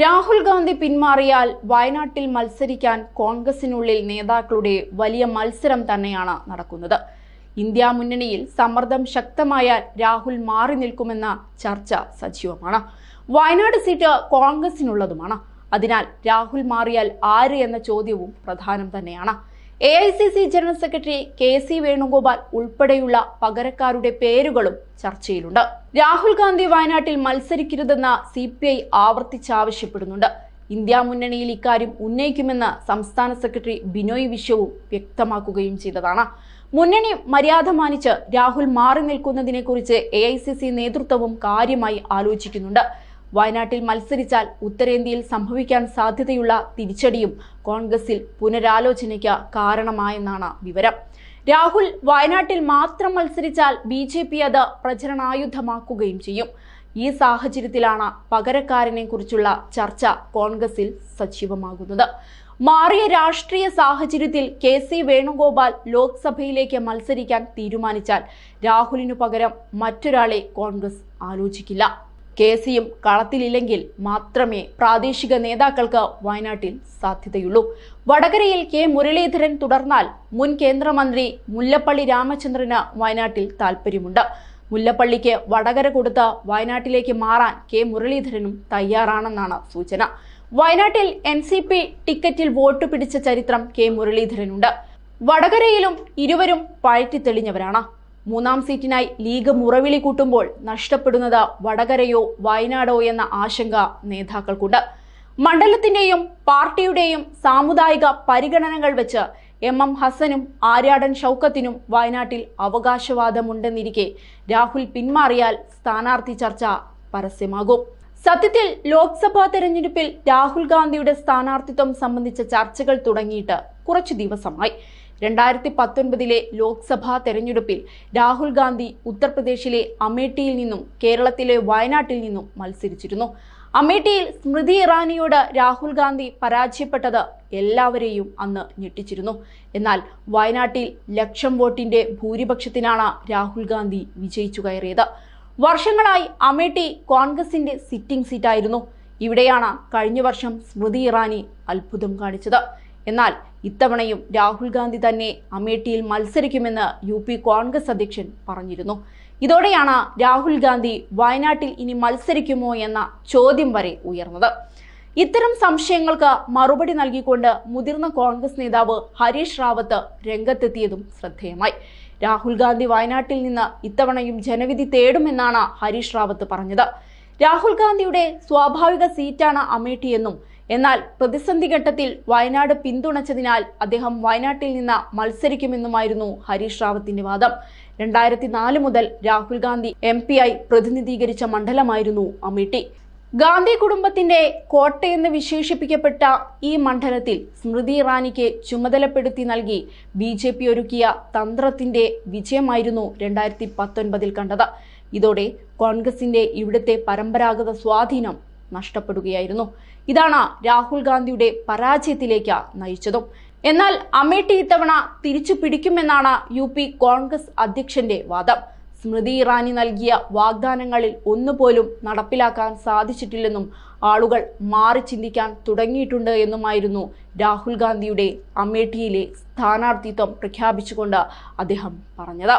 രാഹുൽ ഗാന്ധി പിന്മാറിയാൽ വയനാട്ടിൽ മത്സരിക്കാൻ കോൺഗ്രസിനുള്ളിൽ നേതാക്കളുടെ വലിയ മത്സരം തന്നെയാണ് നടക്കുന്നത് ഇന്ത്യ മുന്നണിയിൽ സമ്മർദ്ദം ശക്തമായാൽ രാഹുൽ മാറി നിൽക്കുമെന്ന ചർച്ച സജീവമാണ് വയനാട് സീറ്റ് കോൺഗ്രസിനുള്ളതുമാണ് അതിനാൽ രാഹുൽ മാറിയാൽ ആര് എന്ന ചോദ്യവും പ്രധാനം തന്നെയാണ് A I C C general secretary K C Venugopal ഉൾപ്പെടെയുള്ള പകരക്കാരുടെ പേരുകളും ചർച്ചയിലുണ്ട് രാഹുൽ ഗാന്ധി വയനാട്ടിൽ മത്സരിക്കരുതെന്ന സി പി ഐ ആവർത്തിച്ചാവശ്യപ്പെടുന്നുണ്ട് ഇന്ത്യ മുന്നണിയിൽ ഇക്കാര്യം ഉന്നയിക്കുമെന്ന് സംസ്ഥാന സെക്രട്ടറി ബിനോയ് വിശ്വവും വ്യക്തമാക്കുകയും ചെയ്തതാണ് മുന്നണി മര്യാദ മാനിച്ച് രാഹുൽ മാറി നിൽക്കുന്നതിനെക്കുറിച്ച് എ ഐ സി സി നേതൃത്വവും കാര്യമായി ആലോചിക്കുന്നുണ്ട് വയനാട്ടിൽ മത്സരിച്ചാൽ ഉത്തരേന്ത്യയിൽ സംഭവിക്കാൻ സാധ്യതയുള്ള തിരിച്ചടിയും കോൺഗ്രസിൽ പുനരാലോചനയ്ക്ക് കാരണമായെന്നാണ് വിവരം രാഹുൽ വയനാട്ടിൽ മാത്രം മത്സരിച്ചാൽ ബി ജെ പി അത് പ്രചരണായുധമാക്കുകയും ചെയ്യും ഈ സാഹചര്യത്തിലാണ് പകരക്കാരനെ കുറിച്ചുള്ള ചർച്ച കോൺഗ്രസിൽ സജീവമാകുന്നത് മാറിയ രാഷ്ട്രീയ സാഹചര്യത്തിൽ കെ സി വേണുഗോപാൽ ലോക്സഭയിലേക്ക് മത്സരിക്കാൻ തീരുമാനിച്ചാൽ രാഹുലിനു പകരം മറ്റൊരാളെ കോൺഗ്രസ് ആലോചിക്കില്ല കേസിയും കളത്തിലില്ലെങ്കിൽ മാത്രമേ പ്രാദേശിക നേതാക്കൾക്ക് വയനാട്ടിൽ സാധ്യതയുള്ളൂ വടകരയിൽ കെ മുരളീധരൻ തുടർന്നാൽ മുൻ കേന്ദ്രമന്ത്രി മുല്ലപ്പള്ളി രാമചന്ദ്രന് വയനാട്ടിൽ താൽപ്പര്യമുണ്ട് മുല്ലപ്പള്ളിക്ക് വടകര കൊടുത്ത് വയനാട്ടിലേക്ക് മാറാൻ കെ മുരളീധരനും തയ്യാറാണെന്നാണ് സൂചന വയനാട്ടിൽ എൻ സി പി ടിക്കറ്റിൽ വോട്ട് പിടിച്ച ചരിത്രം കെ മുരളീധരനുണ്ട് വടകരയിലും ഇരുവരും തെളിഞ്ഞവരാണ് മൂന്നാം സീറ്റിനായി ലീഗ് മുറവിളി കൂട്ടുമ്പോൾ നഷ്ടപ്പെടുന്നത് വടകരയോ വയനാടോ എന്ന ആശങ്ക നേതാക്കൾക്കുണ്ട് മണ്ഡലത്തിന്റെയും പാർട്ടിയുടെയും സാമുദായിക പരിഗണനകൾ വെച്ച് എം എം ഹസനും ആര്യാടൻ ഷൗക്കത്തിനും വയനാട്ടിൽ അവകാശവാദമുണ്ടെന്നിരിക്കെ രാഹുൽ പിന്മാറിയാൽ സ്ഥാനാർത്ഥി ചർച്ച പരസ്യമാകും സത്യത്തിൽ ലോക്സഭാ തെരഞ്ഞെടുപ്പിൽ രാഹുൽ ഗാന്ധിയുടെ സ്ഥാനാർത്ഥിത്വം സംബന്ധിച്ച ചർച്ചകൾ തുടങ്ങിയിട്ട് കുറച്ചു ദിവസമായി രണ്ടായിരത്തി പത്തൊൻപതിലെ ലോക്സഭാ തെരഞ്ഞെടുപ്പിൽ രാഹുൽ ഗാന്ധി ഉത്തർപ്രദേശിലെ അമേഠിയിൽ നിന്നും കേരളത്തിലെ വയനാട്ടിൽ നിന്നും മത്സരിച്ചിരുന്നു അമേഠിയിൽ സ്മൃതി ഇറാനിയോട് രാഹുൽ ഗാന്ധി പരാജയപ്പെട്ടത് എല്ലാവരെയും അന്ന് ഞെട്ടിച്ചിരുന്നു എന്നാൽ വയനാട്ടിൽ ലക്ഷം വോട്ടിന്റെ ഭൂരിപക്ഷത്തിനാണ് രാഹുൽ ഗാന്ധി വിജയിച്ചു കയറിയത് വർഷങ്ങളായി അമേഠി കോൺഗ്രസിന്റെ സിറ്റിംഗ് സീറ്റായിരുന്നു ഇവിടെയാണ് കഴിഞ്ഞ വർഷം സ്മൃതി ഇറാനി അത്ഭുതം കാണിച്ചത് എന്നാൽ ഇത്തവണയും രാഹുൽ ഗാന്ധി തന്നെ അമേഠിയിൽ മത്സരിക്കുമെന്ന് യു പി കോൺഗ്രസ് അധ്യക്ഷൻ പറഞ്ഞിരുന്നു ഇതോടെയാണ് രാഹുൽ ഗാന്ധി വയനാട്ടിൽ ഇനി മത്സരിക്കുമോ എന്ന ചോദ്യം വരെ ഉയർന്നത് ഇത്തരം സംശയങ്ങൾക്ക് മറുപടി നൽകിക്കൊണ്ട് മുതിർന്ന കോൺഗ്രസ് നേതാവ് ഹരീഷ് റാവത്ത് രംഗത്തെത്തിയതും ശ്രദ്ധേയമായി രാഹുൽ ഗാന്ധി വയനാട്ടിൽ നിന്ന് ഇത്തവണയും ജനവിധി തേടുമെന്നാണ് ഹരീഷ് റാവത്ത് പറഞ്ഞത് രാഹുൽ ഗാന്ധിയുടെ സ്വാഭാവിക സീറ്റാണ് അമേഠിയെന്നും എന്നാൽ പ്രതിസന്ധി ഘട്ടത്തിൽ വയനാട് പിന്തുണച്ചതിനാൽ അദ്ദേഹം വയനാട്ടിൽ നിന്ന് മത്സരിക്കുമെന്നുമായിരുന്നു ഹരീഷ് റാവത്തിന്റെ വാദം രണ്ടായിരത്തി നാല് മുതൽ രാഹുൽ ഗാന്ധി എം പി ആയി പ്രതിനിധീകരിച്ച മണ്ഡലമായിരുന്നു അമേഠി ഗാന്ധി കുടുംബത്തിന്റെ കോട്ടയെന്ന് വിശേഷിപ്പിക്കപ്പെട്ട ഈ മണ്ഡലത്തിൽ സ്മൃതി ഇറാനിക്ക് ചുമതലപ്പെടുത്തി നൽകി ബി ജെ പി ഒരുക്കിയ തന്ത്രത്തിന്റെ വിജയമായിരുന്നു രണ്ടായിരത്തി പത്തൊൻപതിൽ കണ്ടത് ഇതോടെ കോൺഗ്രസിന്റെ ഇവിടുത്തെ പരമ്പരാഗത സ്വാധീനം നഷ്ടപ്പെടുകയായിരുന്നു ഇതാണ് രാഹുൽ ഗാന്ധിയുടെ പരാജയത്തിലേക്ക് നയിച്ചതും എന്നാൽ അമേഠി ഇത്തവണ തിരിച്ചു പിടിക്കുമെന്നാണ് യു പി കോൺഗ്രസ് അധ്യക്ഷന്റെ വാദം സ്മൃതി ഇറാനി നൽകിയ വാഗ്ദാനങ്ങളിൽ ഒന്നുപോലും നടപ്പിലാക്കാൻ സാധിച്ചിട്ടില്ലെന്നും ആളുകൾ മാറി ചിന്തിക്കാൻ തുടങ്ങിയിട്ടുണ്ട് എന്നുമായിരുന്നു രാഹുൽ ഗാന്ധിയുടെ അമേഠിയിലെ സ്ഥാനാർത്ഥിത്വം പ്രഖ്യാപിച്ചുകൊണ്ട് അദ്ദേഹം പറഞ്ഞത്